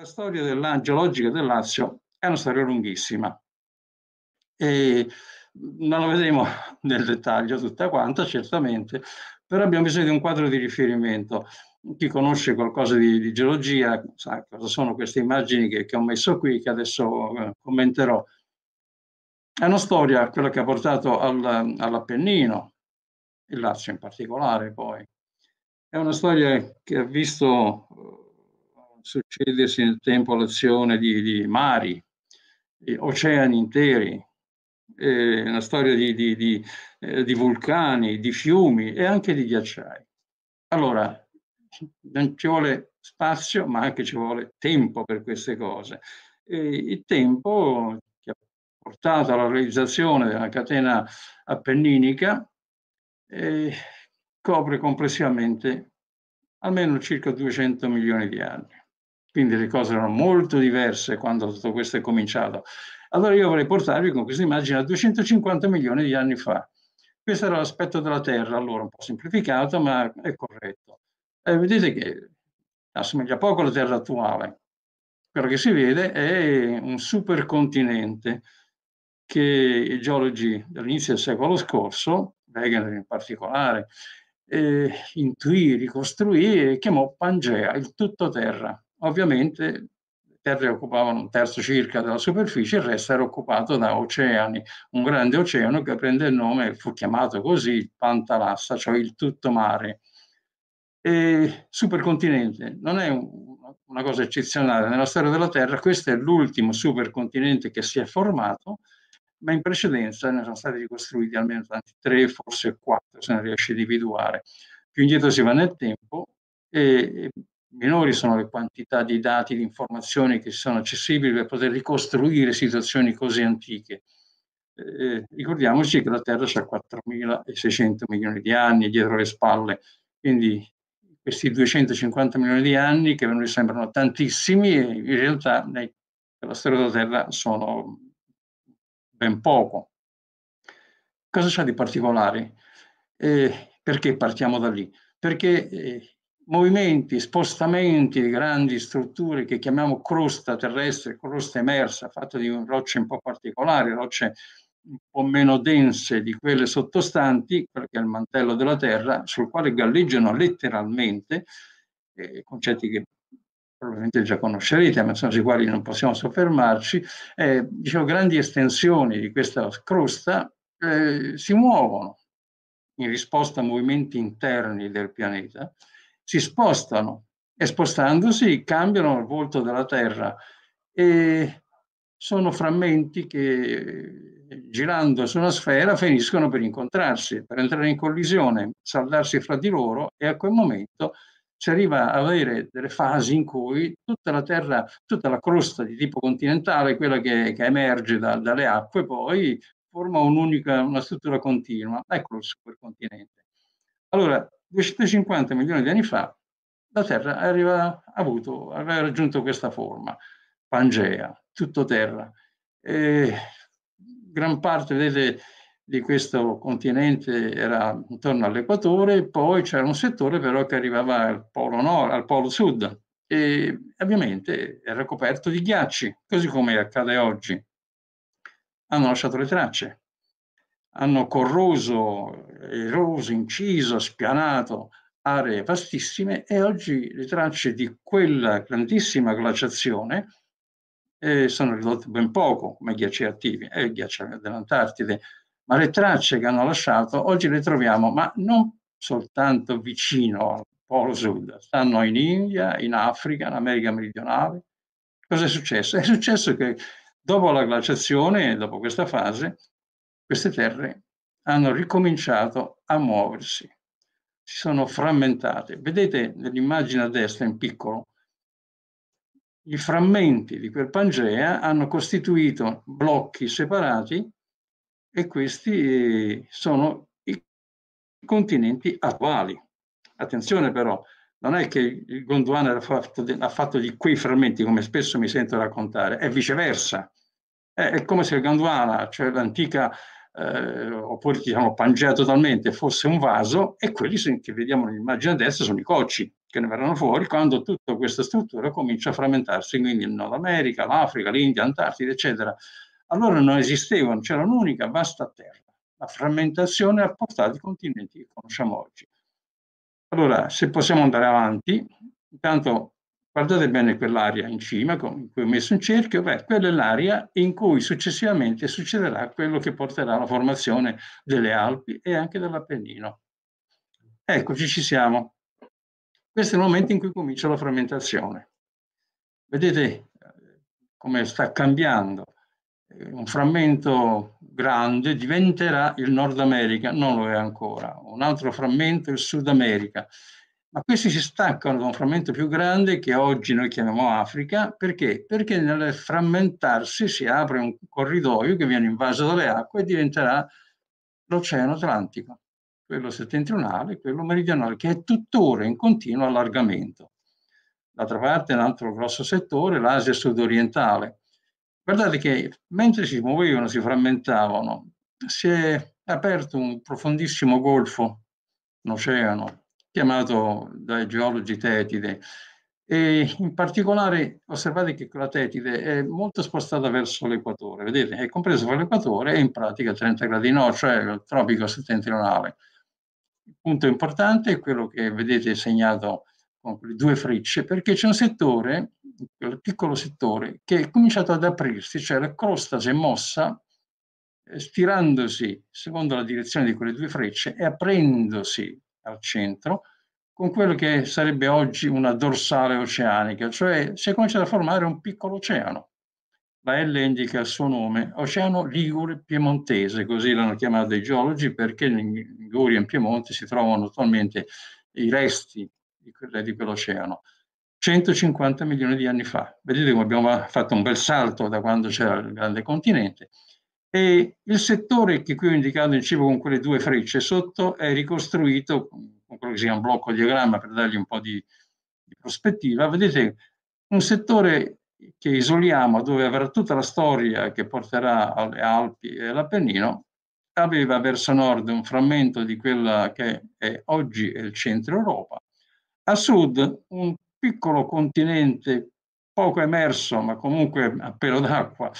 La storia della geologica del Lazio è una storia lunghissima e non la vedremo nel dettaglio tutta quanta, certamente, però abbiamo bisogno di un quadro di riferimento. Chi conosce qualcosa di, di geologia sa cosa sono queste immagini che, che ho messo qui, che adesso eh, commenterò. È una storia, quella che ha portato al, all'Appennino, il Lazio in particolare poi. È una storia che ha visto eh, succedersi nel tempo l'azione di, di mari, di oceani interi, eh, una storia di, di, eh, di, vulcani, di fiumi e anche di ghiacciai. Allora, ci vuole spazio, ma anche ci vuole tempo per queste cose. E il tempo che ha portato alla realizzazione della catena appenninica eh, copre complessivamente almeno circa 200 milioni di anni. Quindi le cose erano molto diverse quando tutto questo è cominciato. Allora io vorrei portarvi con questa immagine a 250 milioni di anni fa. Questo era l'aspetto della Terra, allora un po' semplificato, ma è corretto. Eh, vedete che assomiglia poco alla Terra attuale. Quello che si vede è un supercontinente che i geologi dall'inizio del secolo scorso, Wegener in particolare, eh, intuì, ricostruì e chiamò Pangea, il tutto terra ovviamente le terre occupavano un terzo circa della superficie, il resto era occupato da oceani, un grande oceano che prende il nome, fu chiamato così, il Pantalassa, cioè il tutto mare. E supercontinente non è un, una cosa eccezionale, nella storia della Terra questo è l'ultimo supercontinente che si è formato, ma in precedenza ne sono stati ricostruiti almeno tanti, tre, forse quattro, se ne riesce a individuare. Più indietro si va nel tempo e, minori sono le quantità di dati, di informazioni che sono accessibili per poter ricostruire situazioni così antiche. Eh, eh ricordiamoci che la Terra ha 4.600 milioni di anni dietro le spalle, quindi questi 250 milioni di anni che a noi sembrano tantissimi eh, in realtà nella storia della Terra sono ben poco. Cosa c'è di particolare? Eh, perché partiamo da lì? Perché eh, movimenti, spostamenti di grandi strutture che chiamiamo crosta terrestre, crosta emersa, fatta di rocce un po' particolari, rocce un po' meno dense di quelle sottostanti, quello che è il mantello della Terra, sul quale galleggiano letteralmente eh, concetti che probabilmente già conoscerete, ma sono sui quali non possiamo soffermarci, eh, diciamo, grandi estensioni di questa crosta eh, si muovono in risposta a movimenti interni del pianeta si spostano e spostandosi cambiano il volto della Terra e sono frammenti che girando su una sfera finiscono per incontrarsi, per entrare in collisione, saldarsi fra di loro e a quel momento si arriva a avere delle fasi in cui tutta la Terra, tutta la crosta di tipo continentale, quella che, che emerge da, dalle acque, poi forma un'unica, una struttura continua. Eccolo il supercontinente. Allora, 250 milioni di anni fa la Terra aveva, avuto, aveva raggiunto questa forma, Pangea, tutto terra. E gran parte vedete, di questo continente era intorno all'equatore, poi c'era un settore però che arrivava al polo nord, al polo sud, e ovviamente era coperto di ghiacci, così come accade oggi. Hanno lasciato le tracce hanno corroso, eroso, inciso, spianato aree vastissime e oggi le tracce di quella grandissima glaciazione eh, sono ridotte ben poco come ghiacci attivi è eh, ghiaccio dell'Antartide, ma le tracce che hanno lasciato oggi le troviamo, ma non soltanto vicino al Polo Sud, stanno in India, in Africa, in America meridionale. Cosa è successo? È successo che dopo la glaciazione, dopo questa fase, queste terre hanno ricominciato a muoversi, si sono frammentate. Vedete nell'immagine a destra in piccolo, i frammenti di quel Pangea hanno costituito blocchi separati e questi eh, sono i continenti attuali. Attenzione però, non è che il Gondwana ha fatto, ha fatto di quei frammenti, come spesso mi sento raccontare, è viceversa. È, è come se il Gondwana, cioè l'antica eh, oppure diciamo Pangea totalmente fosse un vaso e quelli che vediamo nell'immagine a destra sono i cocci che ne verranno fuori quando tutta questa struttura comincia a frammentarsi, quindi il Nord America, l'Africa, l'India, l'Antartide, eccetera. Allora non esistevano, c'era un'unica vasta terra. La frammentazione ha portato i continenti che conosciamo oggi. Allora, se possiamo andare avanti, intanto Guardate bene quell'area in cima con cui ho messo un cerchio, beh, quella è l'area in cui successivamente succederà quello che porterà alla formazione delle Alpi e anche dell'Appennino. Eccoci, ci siamo. Questo è il momento in cui comincia la frammentazione. Vedete eh, come sta cambiando. Eh, un frammento grande diventerà il Nord America, non lo è ancora. Un altro frammento è il Sud America ma questi si staccano da un frammento più grande che oggi noi chiamiamo Africa, perché? Perché nel frammentarsi si apre un corridoio che viene invaso dalle acque e diventerà l'Oceano Atlantico, quello settentrionale e quello meridionale, che è tuttora in continuo allargamento. D'altra parte, un altro grosso settore, l'Asia sudorientale. Guardate che mentre si muovevano, si frammentavano, si è aperto un profondissimo golfo, un oceano chiamato dai geologi tetide. E in particolare osservate che la tetide è molto spostata verso l'equatore, vedete, è compreso fra l'equatore e in pratica 30 gradi no, cioè il tropico settentrionale. Il punto importante è quello che vedete segnato con le due frecce, perché c'è un settore, quel piccolo settore, che è cominciato ad aprirsi, cioè la crosta si è mossa eh, stirandosi secondo la direzione di quelle due frecce e aprendosi al centro, con quello che sarebbe oggi una dorsale oceanica, cioè si è cominciato a formare un piccolo oceano. La L indica il suo nome, Oceano Ligure Piemontese, così l'hanno chiamato i geologi perché in Liguria e in Piemonte si trovano attualmente i resti di, quelle, di quell'oceano. 150 milioni di anni fa. Vedete come abbiamo fatto un bel salto da quando c'era il grande continente e il settore che qui ho indicato in cibo con quelle due frecce sotto è ricostruito con quello che si chiama blocco diagramma per dargli un po' di, di prospettiva. Vedete un settore che isoliamo, dove avrà tutta la storia che porterà alle Alpi e all'Appennino, aveva verso nord un frammento di quella che è oggi è il centro Europa, a sud un piccolo continente poco emerso, ma comunque a pelo d'acqua,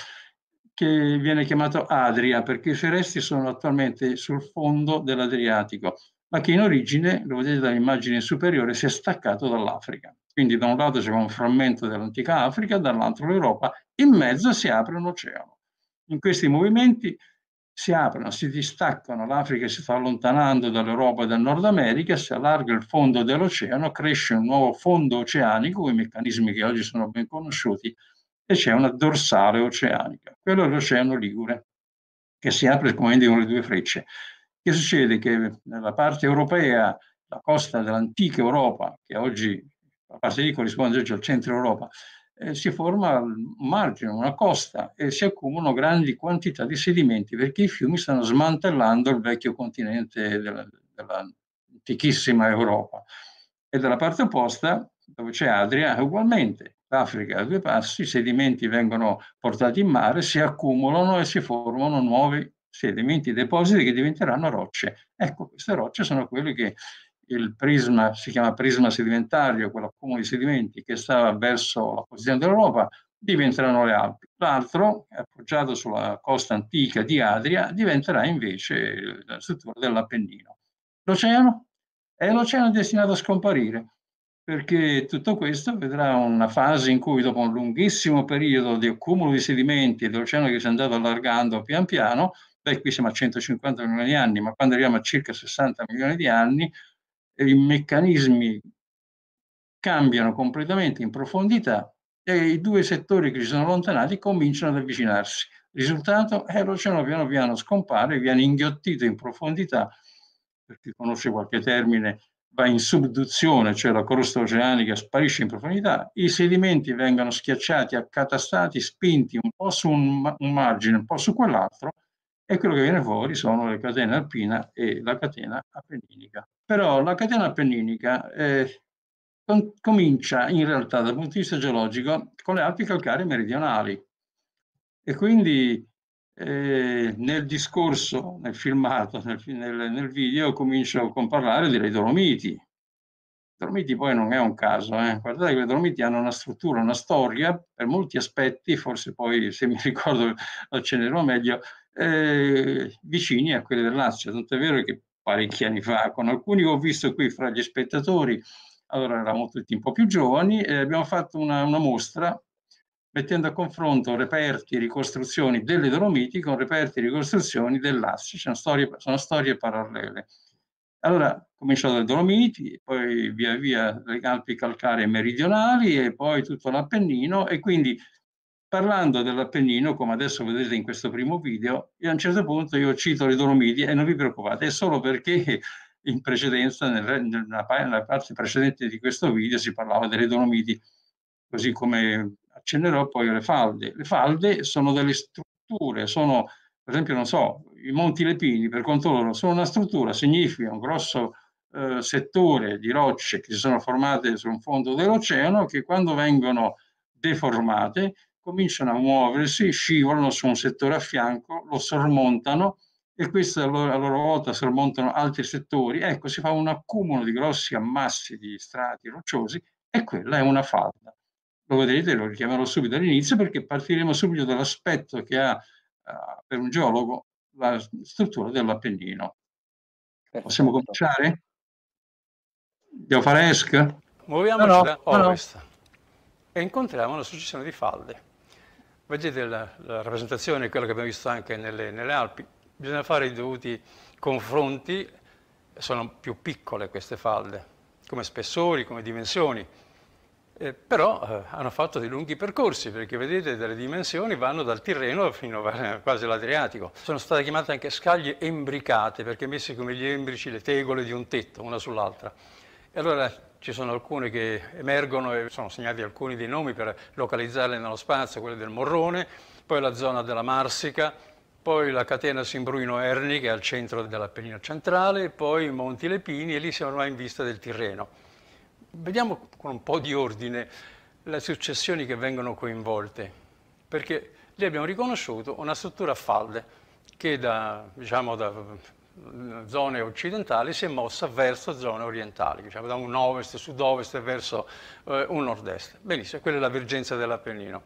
che viene chiamato Adria perché i suoi resti sono attualmente sul fondo dell'Adriatico, ma che in origine, lo vedete dall'immagine superiore, si è staccato dall'Africa. Quindi da un lato c'è un frammento dell'antica Africa, dall'altro l'Europa, in mezzo si apre un oceano. In questi movimenti si aprono, si distaccano, l'Africa si sta allontanando dall'Europa e dal Nord America, si allarga il fondo dell'oceano, cresce un nuovo fondo oceanico, i meccanismi che oggi sono ben conosciuti, e c'è una dorsale oceanica, quello è l'oceano Ligure, che si apre come vedi le due frecce. Che succede? Che nella parte europea, la costa dell'antica Europa, che oggi la parte lì corrisponde oggi al centro Europa, eh, si forma un margine, una costa e si accumulano grandi quantità di sedimenti perché i fiumi stanno smantellando il vecchio continente della, dell'antichissima Europa. E dalla parte opposta, dove c'è Adria, ugualmente raffica a due passi, i sedimenti vengono portati in mare, si accumulano e si formano nuovi sedimenti, depositi che diventeranno rocce. Ecco, queste rocce sono quelle che il prisma, si chiama prisma sedimentario, quell'accumulo di sedimenti che stava verso la posizione dell'Europa, diventeranno le Alpi. L'altro, appoggiato sulla costa antica di Adria, diventerà invece la struttura dell'Appennino. L'oceano? E l'oceano è destinato a scomparire perché tutto questo vedrà una fase in cui dopo un lunghissimo periodo di accumulo di sedimenti e l'oceano che si è andato allargando pian piano, beh qui siamo a 150 milioni di anni, ma quando arriviamo a circa 60 milioni di anni, i meccanismi cambiano completamente in profondità e i due settori che si sono allontanati cominciano ad avvicinarsi. Risultato è eh, che l'oceano piano piano scompare, viene inghiottito in profondità, per chi conosce qualche termine va in subduzione, cioè la crosta oceanica sparisce in profondità, i sedimenti vengono schiacciati, accatastati, spinti un po' su un, un margine, un po' su quell'altro, e quello che viene fuori sono le catene alpina e la catena appenninica. Però la catena appenninica eh, com- comincia in realtà dal punto di vista geologico con le Alpi calcaree meridionali e quindi eh, nel discorso, nel filmato, nel, nel, nel video comincio a parlare delle Dolomiti. I Dolomiti poi non è un caso, eh. guardate che le Dolomiti hanno una struttura, una storia, per molti aspetti, forse poi se mi ricordo accennerò meglio, eh, vicini a quelle del Lazio, tanto è vero che parecchi anni fa, con alcuni ho visto qui fra gli spettatori, allora eravamo tutti un po' più giovani e abbiamo fatto una, una mostra mettendo a confronto reperti e ricostruzioni delle Dolomiti con reperti e ricostruzioni dell'Asti, sono storie, sono storie parallele. Allora, cominciò dalle Dolomiti, poi via via le Alpi calcaree meridionali e poi tutto l'Appennino e quindi parlando dell'Appennino, come adesso vedete in questo primo video, io a un certo punto io cito le Dolomiti e non vi preoccupate, è solo perché in precedenza, nella parte precedente di questo video si parlava delle Dolomiti, così come accennerò poi alle falde. Le falde sono delle strutture, sono per esempio, non so, i Monti Lepini per quanto loro sono una struttura, significa un grosso eh, settore di rocce che si sono formate sul fondo dell'oceano che quando vengono deformate cominciano a muoversi, scivolano su un settore a fianco, lo sormontano e questo a loro volta sormontano altri settori. Ecco, si fa un accumulo di grossi ammassi di strati rocciosi e quella è una falda lo vedrete, lo richiamerò subito all'inizio perché partiremo subito dall'aspetto che ha uh, per un geologo la struttura dell'Appennino. Possiamo cominciare? Devo fare ESC? Muoviamoci no, no, da ovest no. e incontriamo una successione di falde. Vedete la, la rappresentazione, quella che abbiamo visto anche nelle, nelle Alpi. Bisogna fare i dovuti confronti, sono più piccole queste falde, come spessori, come dimensioni eh, però eh, hanno fatto dei lunghi percorsi, perché vedete delle dimensioni vanno dal Tirreno fino a, quasi all'Adriatico. Sono state chiamate anche scaglie embricate, perché messe come gli embrici le tegole di un tetto, una sull'altra. E allora ci sono alcune che emergono e sono segnati alcuni dei nomi per localizzarle nello spazio, quelle del Morrone, poi la zona della Marsica, poi la catena Simbruino-Erni che è al centro dell'Appennino centrale, poi i Monti Lepini e lì siamo ormai in vista del Tirreno. Vediamo con un po' di ordine le successioni che vengono coinvolte, perché lì abbiamo riconosciuto una struttura a falde che da, diciamo, da mm, zone occidentali si è mossa verso zone orientali, diciamo da un ovest, sud-ovest verso eh, un nord-est. Benissimo, quella è la vergenza dell'Appennino.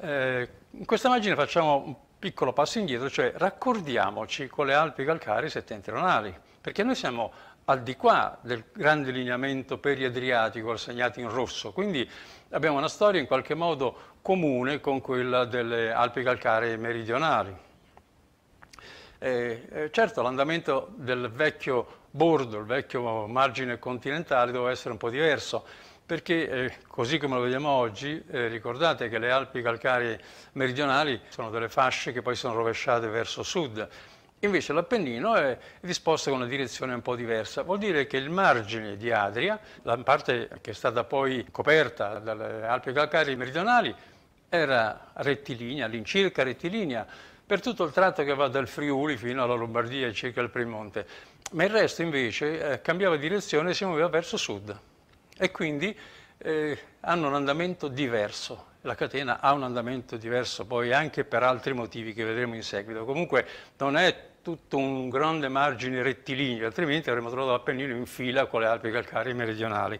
Eh, in questa immagine facciamo un piccolo passo indietro, cioè raccordiamoci con le Alpi calcaree settentrionali, perché noi siamo al di qua del grande lineamento periadriatico segnato in rosso. Quindi abbiamo una storia in qualche modo comune con quella delle Alpi calcaree meridionali. Eh, eh, certo l'andamento del vecchio bordo, il vecchio margine continentale doveva essere un po' diverso, perché eh, così come lo vediamo oggi, eh, ricordate che le Alpi calcaree meridionali sono delle fasce che poi sono rovesciate verso sud, Invece l'Appennino è disposto con una direzione un po' diversa, vuol dire che il margine di Adria, la parte che è stata poi coperta dalle Alpi calcaree meridionali, era rettilinea, all'incirca rettilinea, per tutto il tratto che va dal Friuli fino alla Lombardia e circa il Piemonte, ma il resto invece eh, cambiava direzione e si muoveva verso sud e quindi eh, hanno un andamento diverso, la catena ha un andamento diverso poi anche per altri motivi che vedremo in seguito. Comunque non è tutto un grande margine rettilineo, altrimenti avremmo trovato l'Appennino in fila con le Alpi calcaree meridionali.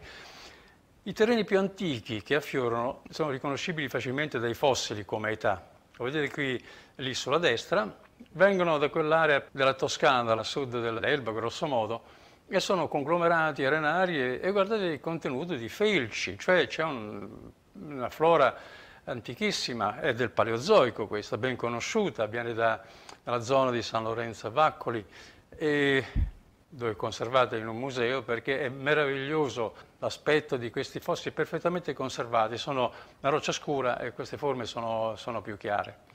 I terreni più antichi che affiorano sono riconoscibili facilmente dai fossili come età. Lo vedete qui lì sulla destra, vengono da quell'area della Toscana, a sud dell'Elba grosso modo, e sono conglomerati arenari e, guardate il contenuto di felci, cioè c'è un, una flora antichissima, è del Paleozoico questa, ben conosciuta, viene da, dalla zona di San Lorenzo a Vaccoli, e dove è conservata in un museo perché è meraviglioso l'aspetto di questi fossili perfettamente conservati, sono una roccia scura e queste forme sono, sono più chiare.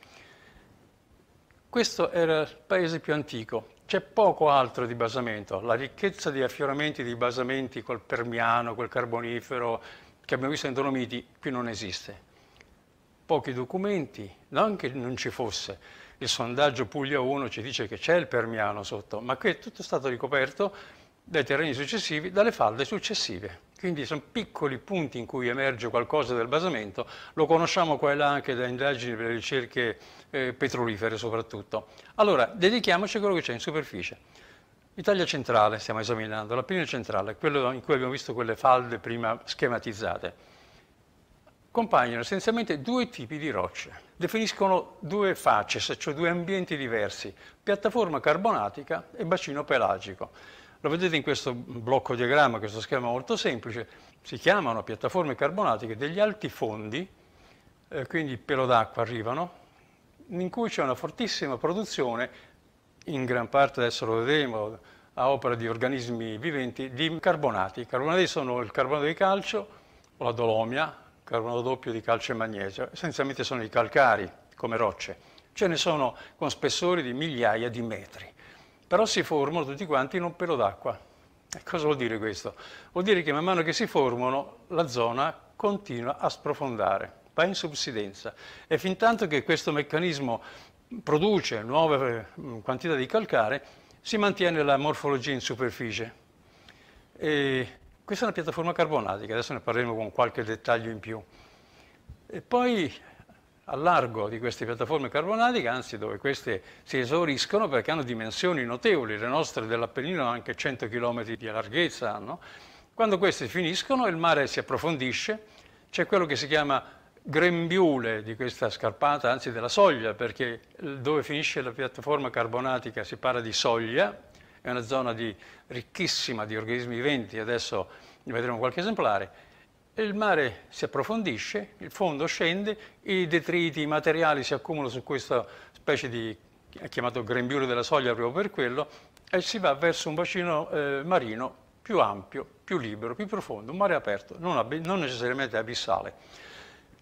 Questo era il paese più antico, c'è poco altro di basamento, la ricchezza di affioramenti di basamenti col permiano, col carbonifero che abbiamo visto in Dolomiti qui non esiste pochi documenti, non che non ci fosse. Il sondaggio Puglia 1 ci dice che c'è il Permiano sotto, ma che è tutto stato ricoperto dai terreni successivi, dalle falde successive. Quindi sono piccoli punti in cui emerge qualcosa del basamento, lo conosciamo qua e là anche da indagini per le ricerche eh, petrolifere soprattutto. Allora, dedichiamoci a quello che c'è in superficie. Italia centrale stiamo esaminando, la pinna centrale, quello in cui abbiamo visto quelle falde prima schematizzate compaiono essenzialmente due tipi di rocce. Definiscono due facce, cioè due ambienti diversi, piattaforma carbonatica e bacino pelagico. Lo vedete in questo blocco diagramma, questo schema molto semplice, si chiamano piattaforme carbonatiche degli altifondi, eh, quindi pelo d'acqua arrivano, in cui c'è una fortissima produzione, in gran parte adesso lo vedremo, a opera di organismi viventi, di carbonati. I carbonati sono il carbonato di calcio, la dolomia, carbono doppio di calcio e magnesio, essenzialmente sono i calcari come rocce. Ce ne sono con spessori di migliaia di metri, però si formano tutti quanti in un pelo d'acqua. E cosa vuol dire questo? Vuol dire che man mano che si formano la zona continua a sprofondare, va in subsidenza e fin tanto che questo meccanismo produce nuove mm, quantità di calcare si mantiene la morfologia in superficie. E questa è una piattaforma carbonatica, adesso ne parleremo con qualche dettaglio in più. E poi a largo di queste piattaforme carbonatiche, anzi dove queste si esauriscono perché hanno dimensioni notevoli, le nostre dell'Appennino hanno anche 100 km di larghezza, hanno. quando queste finiscono il mare si approfondisce, c'è quello che si chiama grembiule di questa scarpata, anzi della soglia, perché dove finisce la piattaforma carbonatica si parla di soglia, è una zona di, ricchissima di organismi viventi, adesso ne vedremo qualche esemplare, il mare si approfondisce, il fondo scende, i detriti, i materiali si accumulano su questa specie di, chiamato grembiule della soglia proprio per quello, e si va verso un bacino eh, marino più ampio, più libero, più profondo, un mare aperto, non, ab non necessariamente abissale.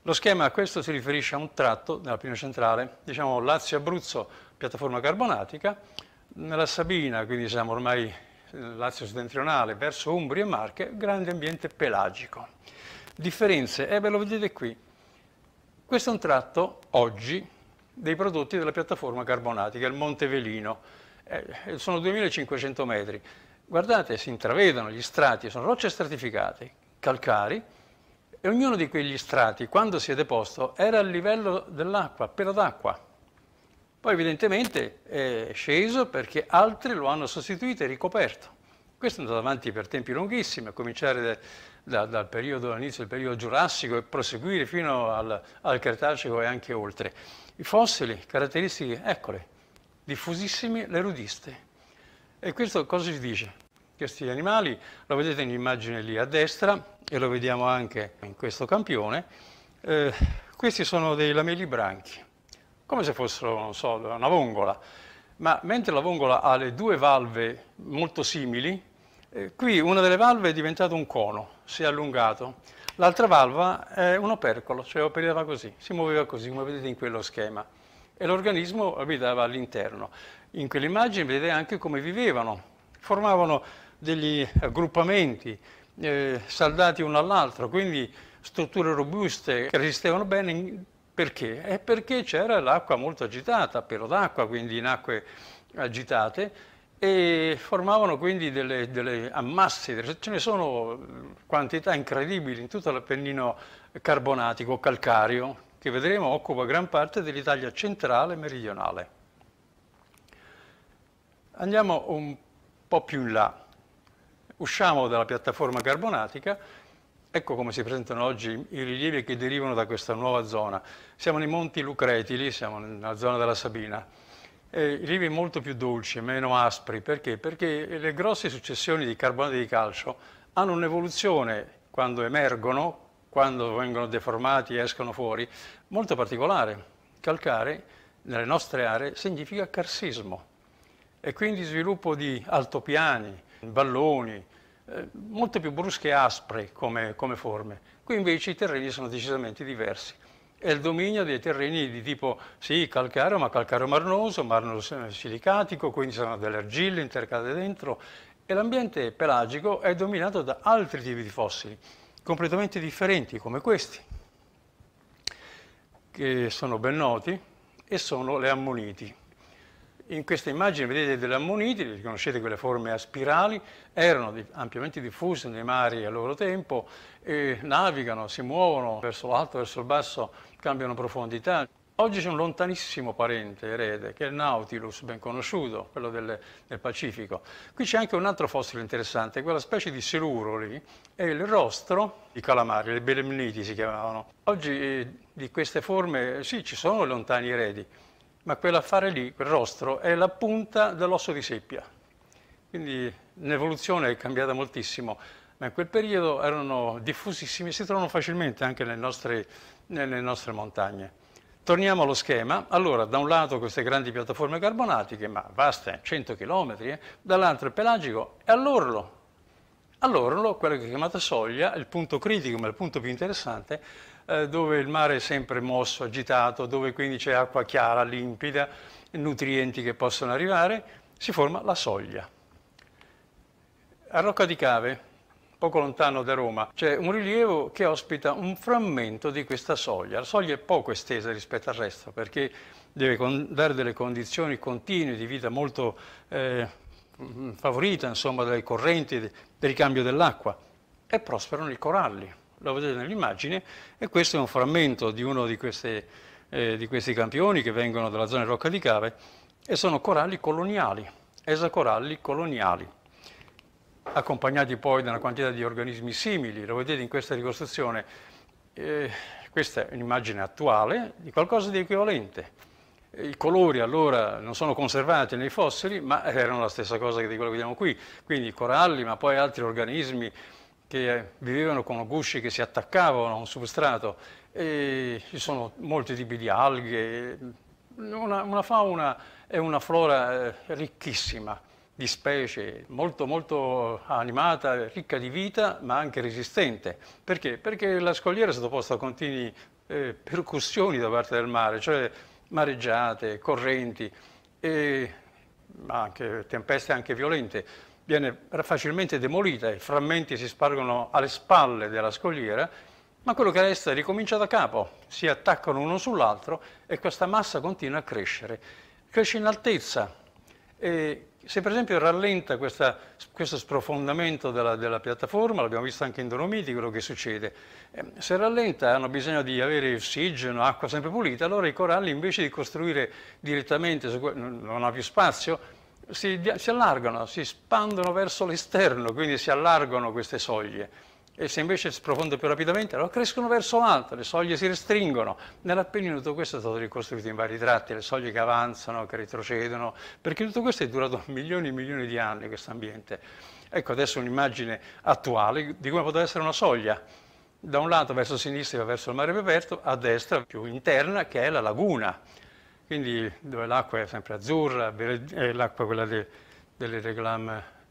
Lo schema a questo si riferisce a un tratto nella prima centrale, diciamo Lazio-Abruzzo, piattaforma carbonatica, nella Sabina, quindi siamo ormai nel Lazio settentrionale, verso Umbria e Marche, grande ambiente pelagico. Differenze, eh beh lo vedete qui. Questo è un tratto, oggi, dei prodotti della piattaforma carbonatica, il Montevelino. Eh, sono 2500 metri. Guardate, si intravedono gli strati, sono rocce stratificate, calcari, e ognuno di quegli strati, quando si è deposto, era a livello dell'acqua, pelo d'acqua. Poi evidentemente è sceso perché altri lo hanno sostituito e ricoperto. Questo è andato avanti per tempi lunghissimi, a cominciare da, da, dal periodo, all'inizio del periodo giurassico e proseguire fino al, al Cretaceo e anche oltre. I fossili, caratteristiche, eccole, diffusissimi, le rudiste. E questo cosa ci dice? Questi animali, lo vedete in immagine lì a destra e lo vediamo anche in questo campione, eh, questi sono dei lamelibranchi come se fossero, non so, una vongola. Ma mentre la vongola ha le due valve molto simili, eh, qui una delle valve è diventata un cono, si è allungato. L'altra valva è un opercolo, cioè operava così, si muoveva così, come vedete in quello schema. E l'organismo abitava all'interno. In quell'immagine vedete anche come vivevano. Formavano degli aggruppamenti, eh, saldati uno all'altro, quindi strutture robuste che resistevano bene perché? È perché c'era l'acqua molto agitata, pelo d'acqua, quindi in acque agitate, e formavano quindi delle, delle ammasse, ce ne sono eh, quantità incredibili in tutto l'Appennino carbonatico, calcario, che vedremo occupa gran parte dell'Italia centrale e meridionale. Andiamo un po' più in là, usciamo dalla piattaforma carbonatica Ecco come si presentano oggi i rilievi che derivano da questa nuova zona. Siamo nei Monti Lucretili, siamo nella zona della Sabina. Eh, I rilievi molto più dolci, meno aspri. Perché? Perché le grosse successioni di carbonati di calcio hanno un'evoluzione quando emergono, quando vengono deformati e escono fuori, molto particolare. Calcare nelle nostre aree significa carsismo e quindi sviluppo di altopiani, valloni, eh, molto più brusche e aspre come, come forme. Qui invece i terreni sono decisamente diversi è il dominio dei terreni di tipo, sì, calcareo, ma calcareo marnoso, marno silicatico, quindi sono delle argille intercalate dentro, e l'ambiente pelagico è dominato da altri tipi di fossili, completamente differenti, come questi, che sono ben noti, e sono le ammoniti. In questa immagine vedete delle ammonitide, riconoscete quelle forme a spirali, erano ampiamente diffuse nei mari a loro tempo, e navigano, si muovono verso l'alto, verso il basso, cambiano profondità. Oggi c'è un lontanissimo parente erede, che è il Nautilus, ben conosciuto, quello del, del Pacifico. Qui c'è anche un altro fossile interessante, quella specie di siluro lì, è il rostro di calamari, le belemniti si chiamavano. Oggi eh, di queste forme, sì, ci sono lontani eredi, ma quell'affare lì, quel rostro, è la punta dell'osso di seppia. Quindi l'evoluzione è cambiata moltissimo, ma in quel periodo erano diffusissimi e si trovano facilmente anche nelle nostre, nelle nostre montagne. Torniamo allo schema. Allora, da un lato queste grandi piattaforme carbonatiche, ma vaste, 100 km, eh? dall'altro il pelagico e all'orlo. All'orlo, quello che è chiamata soglia, il punto critico, ma il punto più interessante, eh, dove il mare è sempre mosso, agitato, dove quindi c'è acqua chiara, limpida, nutrienti che possono arrivare, si forma la soglia. A Rocca di Cave, poco lontano da Roma, c'è un rilievo che ospita un frammento di questa soglia. La soglia è poco estesa rispetto al resto perché deve dare delle condizioni continue di vita molto eh, favorita, insomma, dalle correnti, per il cambio dell'acqua. E prosperano i coralli lo vedete nell'immagine, e questo è un frammento di uno di, queste, eh, di questi campioni che vengono dalla zona di Rocca di Cave e sono coralli coloniali, esacoralli coloniali, accompagnati poi da una quantità di organismi simili. Lo vedete in questa ricostruzione, eh, questa è un'immagine attuale di qualcosa di equivalente. Eh, I colori allora non sono conservati nei fossili, ma erano la stessa cosa di quello che vediamo qui, quindi coralli, ma poi altri organismi che vivevano con gusci che si attaccavano a un substrato e ci sono molti tipi di alghe, una, una fauna e una flora eh, ricchissima di specie, molto, molto animata, ricca di vita, ma anche resistente. Perché? Perché la scogliera è sottoposta a continui eh, percussioni da parte del mare, cioè mareggiate, correnti, e anche tempeste anche violente viene facilmente demolita, i frammenti si spargono alle spalle della scogliera, ma quello che resta ricomincia da capo, si attaccano uno sull'altro e questa massa continua a crescere. Cresce in altezza e se per esempio rallenta questa, questo sprofondamento della, della piattaforma, l'abbiamo visto anche in Dolomiti quello che succede, ehm, se rallenta hanno bisogno di avere ossigeno, acqua sempre pulita, allora i coralli invece di costruire direttamente, non ha più spazio, si, si allargano, si espandono verso l'esterno, quindi si allargano queste soglie e se invece sprofonda più rapidamente, allora crescono verso l'alto, le soglie si restringono. Nell'Appennino tutto questo è stato ricostruito in vari tratti, le soglie che avanzano, che retrocedono, perché tutto questo è durato milioni e milioni di anni, questo ambiente. Ecco adesso un'immagine attuale di come potrebbe essere una soglia. Da un lato verso sinistra verso il mare aperto, a destra più interna che è la laguna quindi dove l'acqua è sempre azzurra, eh, è l'acqua quella de, delle reclame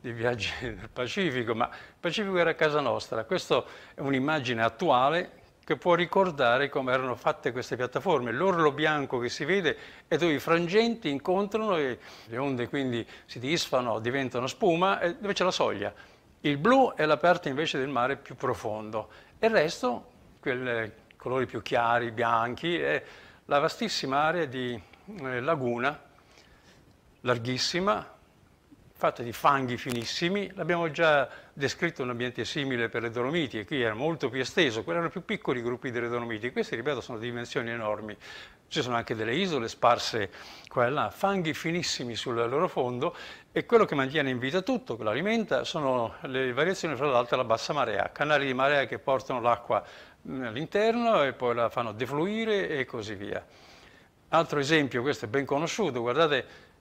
di viaggi nel Pacifico, ma il Pacifico era casa nostra. Questa è un'immagine attuale che può ricordare come erano fatte queste piattaforme. L'orlo bianco che si vede è dove i frangenti incontrano e le onde quindi si disfano, diventano spuma, e dove c'è la soglia. Il blu è la parte invece del mare più profondo il resto, quei colori più chiari, bianchi, è la vastissima area di eh, laguna, larghissima, fatta di fanghi finissimi, l'abbiamo già descritto un ambiente simile per le Dolomiti e qui era molto più esteso, quelli erano più piccoli gruppi delle Dolomiti, queste ripeto sono dimensioni enormi, ci sono anche delle isole sparse qua e là, fanghi finissimi sul loro fondo e quello che mantiene in vita tutto, che l'alimenta, sono le variazioni fra l'alta e la bassa marea, canali di marea che portano l'acqua all'interno e poi la fanno defluire e così via. Altro esempio, questo è ben conosciuto, guardate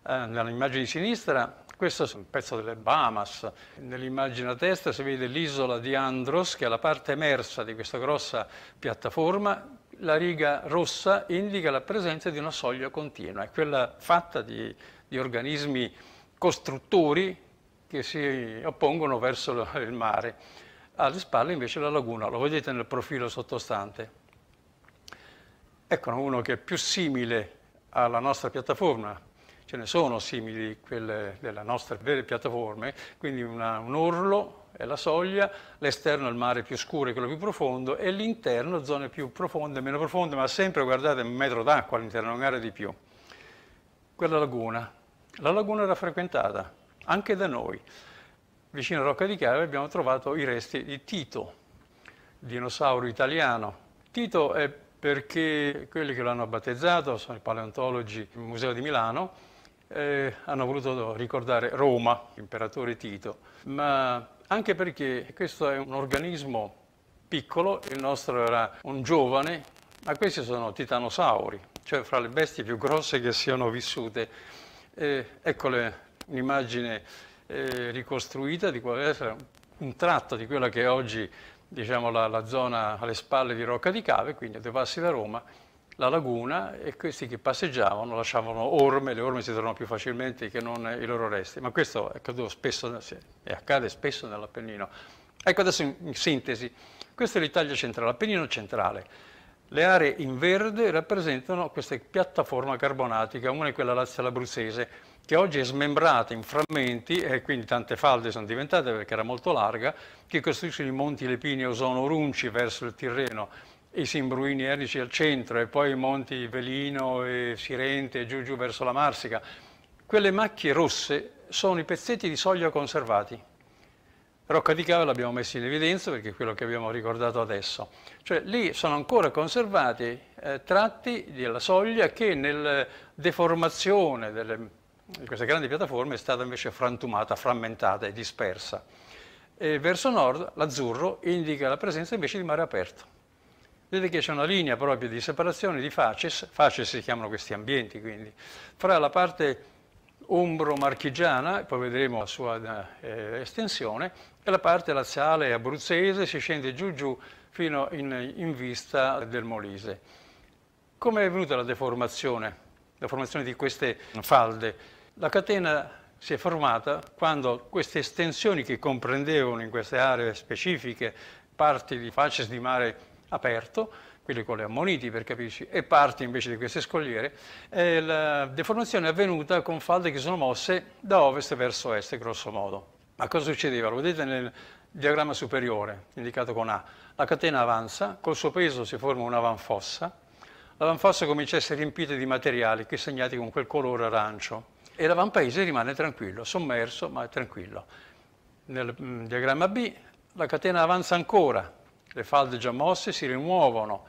eh, nell'immagine di sinistra, questo è un pezzo delle Bahamas, nell'immagine a destra si vede l'isola di Andros che è la parte emersa di questa grossa piattaforma, la riga rossa indica la presenza di una soglia continua, è quella fatta di, di organismi costruttori che si oppongono verso il mare alle spalle invece la laguna, lo vedete nel profilo sottostante. Eccone uno che è più simile alla nostra piattaforma, ce ne sono simili quelle delle nostre vere piattaforme, quindi una, un orlo è la soglia, l'esterno è il mare più scuro e quello più profondo e l'interno zone più profonde e meno profonde, ma sempre guardate un metro d'acqua all'interno, non era di più. Quella laguna, la laguna era frequentata anche da noi, vicino a Rocca di Chiave abbiamo trovato i resti di Tito, dinosauro italiano. Tito è perché quelli che l'hanno battezzato, sono i paleontologi del Museo di Milano, eh, hanno voluto ricordare Roma, l'imperatore Tito, ma anche perché questo è un organismo piccolo, il nostro era un giovane, ma questi sono titanosauri, cioè fra le bestie più grosse che siano vissute. Eh, eccole un'immagine eh, ricostruita di qual era un tratto di quella che è oggi diciamo, la, la, zona alle spalle di Rocca di Cave, quindi a due passi da Roma, la laguna e questi che passeggiavano lasciavano orme, le orme si trovano più facilmente che non i loro resti, ma questo è accaduto spesso, e accade spesso nell'Appennino. Ecco adesso in, in sintesi, questa è l'Italia centrale, l'Appennino centrale. Le aree in verde rappresentano questa piattaforma carbonatica, una è quella lazio-abruzzese, che oggi è smembrata in frammenti e quindi tante falde sono diventate perché era molto larga, che costituiscono i Monti Lepini e Osono Runci verso il Tirreno, i Simbruini Erici al centro e poi i Monti Velino e Sirente e giù giù verso la Marsica. Quelle macchie rosse sono i pezzetti di soglia conservati. Rocca di Cava l'abbiamo messa in evidenza perché è quello che abbiamo ricordato adesso. Cioè lì sono ancora conservati eh, tratti della soglia che nella deformazione delle questa grande piattaforma è stata invece frantumata, frammentata e dispersa. E verso nord l'azzurro indica la presenza invece di mare aperto. Vedete che c'è una linea proprio di separazione di faces, faces si chiamano questi ambienti quindi, fra la parte umbro-marchigiana, poi vedremo la sua eh, estensione, e la parte laziale abruzzese si scende giù giù fino in, in vista del Molise. Come è venuta la deformazione? La formazione di queste falde? La catena si è formata quando queste estensioni che comprendevano in queste aree specifiche parti di facies di mare aperto, quelle con le ammoniti per capirci, e parti invece di queste scogliere, la deformazione è avvenuta con falde che sono mosse da ovest verso est, grosso modo. Ma cosa succedeva? Lo vedete nel diagramma superiore, indicato con A. La catena avanza, col suo peso si forma un'avanfossa, l'avanfossa comincia a essere riempita di materiali qui segnati con quel colore arancio e l'avampaese rimane tranquillo, sommerso ma è tranquillo. Nel mm, diagramma B la catena avanza ancora, le falde già mosse si rimuovono,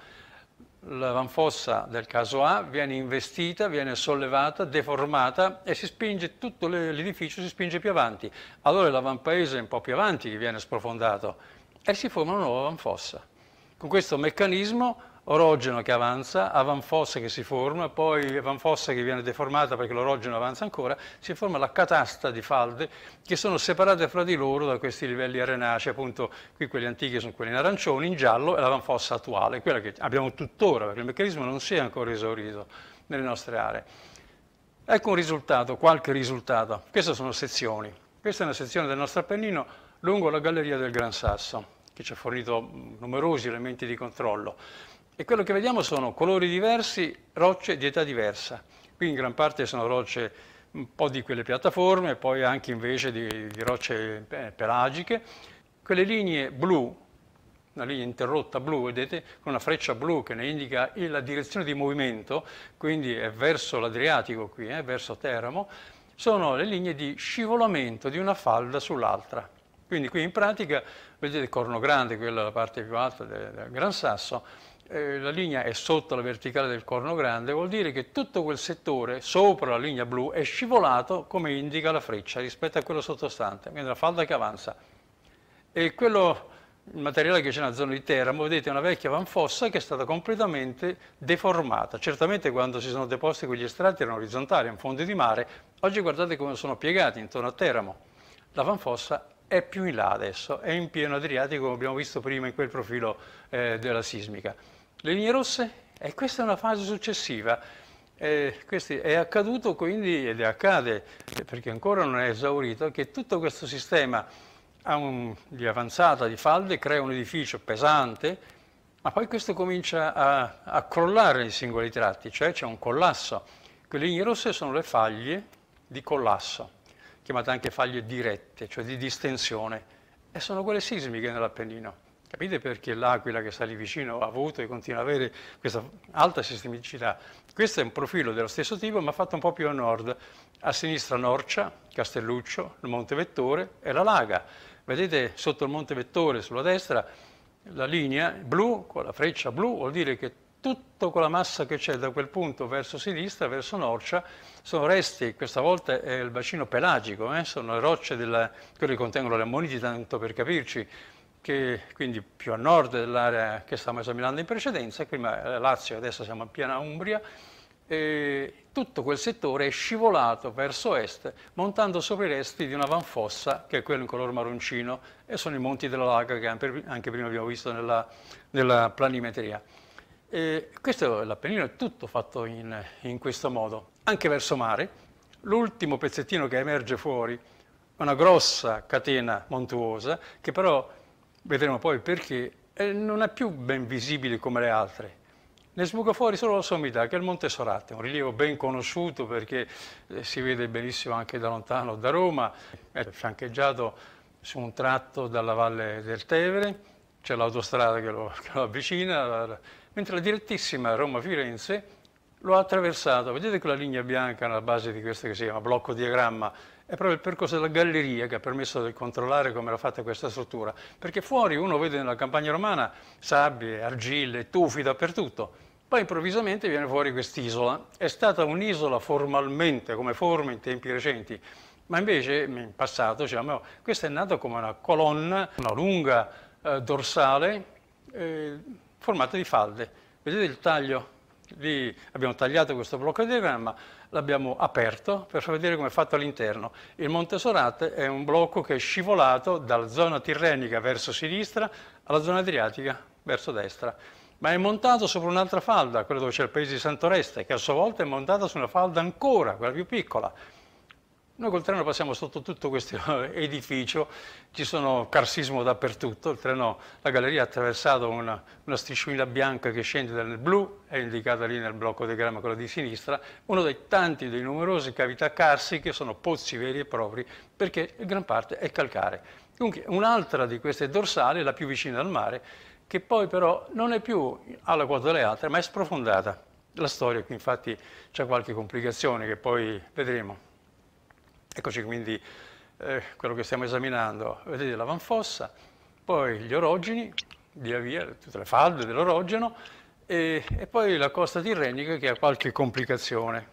l'avanfossa del caso A viene investita, viene sollevata, deformata e si spinge, tutto l'edificio si spinge più avanti. Allora l'avampaese è un po' più avanti che viene sprofondato e si forma una nuova avanfossa. Con questo meccanismo orogeno che avanza, avanfossa che si forma, poi avanfossa che viene deformata perché l'orogeno avanza ancora, si forma la catasta di falde che sono separate fra di loro da questi livelli arenaci, appunto qui quelli antichi sono quelli in arancione, in giallo e l'avanfossa attuale, quella che abbiamo tuttora perché il meccanismo non si è ancora esaurito nelle nostre aree. Ecco un risultato, qualche risultato. Queste sono sezioni. Questa è una sezione del nostro Appennino lungo la galleria del Gran Sasso, che ci ha fornito numerosi elementi di controllo. E quello che vediamo sono colori diversi, rocce di età diversa. Qui in gran parte sono rocce un po' di quelle piattaforme, poi anche invece di, di rocce eh, pelagiche. Quelle linee blu, una linea interrotta blu, vedete, con una freccia blu che ne indica la direzione di movimento, quindi è verso l'Adriatico qui, eh, verso Teramo, sono le linee di scivolamento di una falda sull'altra. Quindi qui in pratica, vedete il Corno Grande, quella è la parte più alta del, del Gran Sasso, eh, la linea è sotto la verticale del corno grande, vuol dire che tutto quel settore sopra la linea blu è scivolato come indica la freccia rispetto a quello sottostante, quindi la falda che avanza. E quello, il materiale che c'è nella zona di Teramo, vedete è una vecchia vanfossa che è stata completamente deformata. Certamente quando si sono deposti quegli strati erano orizzontali, in fondo di mare, oggi guardate come sono piegati intorno a Teramo. La vanfossa è più in là adesso, è in pieno Adriatico come abbiamo visto prima in quel profilo eh, della sismica. Le linee rosse? E questa è una fase successiva. Eh, è accaduto quindi, ed accade, perché ancora non è esaurito, che tutto questo sistema un, di avanzata, di falde, crea un edificio pesante, ma poi questo comincia a, a crollare nei singoli tratti, cioè c'è un collasso. Quelle linee rosse sono le faglie di collasso chiamate anche faglie dirette, cioè di distensione, e sono quelle sismiche nell'Appennino. Capite perché l'Aquila che sta lì vicino ha avuto e continua ad avere questa alta sistemicità? Questo è un profilo dello stesso tipo, ma fatto un po' più a nord. A sinistra Norcia, Castelluccio, il Monte Vettore e la Laga. Vedete sotto il Monte Vettore, sulla destra, la linea blu, con la freccia blu, vuol dire che tutta quella massa che c'è da quel punto verso sinistra, verso Norcia, sono resti, questa volta è il bacino pelagico, eh? sono le rocce, della, quelle che contengono le ammoniti, tanto per capirci, che quindi più a nord dell'area che stavamo esaminando in precedenza, prima Lazio, adesso siamo a piena Umbria, e tutto quel settore è scivolato verso est, montando sopra i resti di una vanfossa, che è quello in color marroncino, e sono i monti della Laga, che anche prima abbiamo visto nella, nella planimetria. E questo è l'Appennino, è tutto fatto in, in questo modo, anche verso mare. L'ultimo pezzettino che emerge fuori è una grossa catena montuosa, che però vedremo poi perché, non è più ben visibile come le altre. Ne sbuca fuori solo la sommità, che è il Monte Sorate, un rilievo ben conosciuto perché eh, si vede benissimo anche da lontano da Roma, è fiancheggiato su un tratto dalla Valle del Tevere, c'è l'autostrada che, che lo, avvicina, mentre la direttissima Roma-Firenze lo ha attraversato. Vedete quella linea bianca alla base di questo che si chiama blocco diagramma è proprio il percorso della galleria che ha permesso di controllare come era fatta questa struttura, perché fuori uno vede nella campagna romana sabbie, argille, tufi dappertutto. Poi improvvisamente viene fuori quest'isola. È stata un'isola formalmente, come forma in tempi recenti, ma invece in passato diciamo, questa è nata come una colonna, una lunga eh, dorsale eh, formata di falde. Vedete il taglio? Lì abbiamo tagliato questo blocco di diagramma l'abbiamo aperto per far vedere come è fatto all'interno. Il Monte Sorate è un blocco che è scivolato dalla zona tirrenica verso sinistra alla zona adriatica verso destra ma è montato sopra un'altra falda, quella dove c'è il paese di Santoreste, che a sua volta è montata su una falda ancora, quella più piccola. Noi col treno passiamo sotto tutto questo edificio, ci sono carsismo dappertutto, il treno, la galleria ha attraversato una, una strisciolina bianca che scende dal blu, è indicata lì nel blocco di grama quella di sinistra, uno dei tanti, dei numerosi cavità carsi che sono pozzi veri e propri, perché gran parte è calcare. Dunque un'altra di queste dorsali, la più vicina al mare, che poi però non è più alla quota delle altre, ma è sprofondata. La storia qui infatti c'è qualche complicazione che poi vedremo. Eccoci quindi eh, quello che stiamo esaminando, vedete la vanfossa, poi gli orogeni, via via, tutte le falde dell'orogeno, e, e, poi la costa tirrenica che ha qualche complicazione.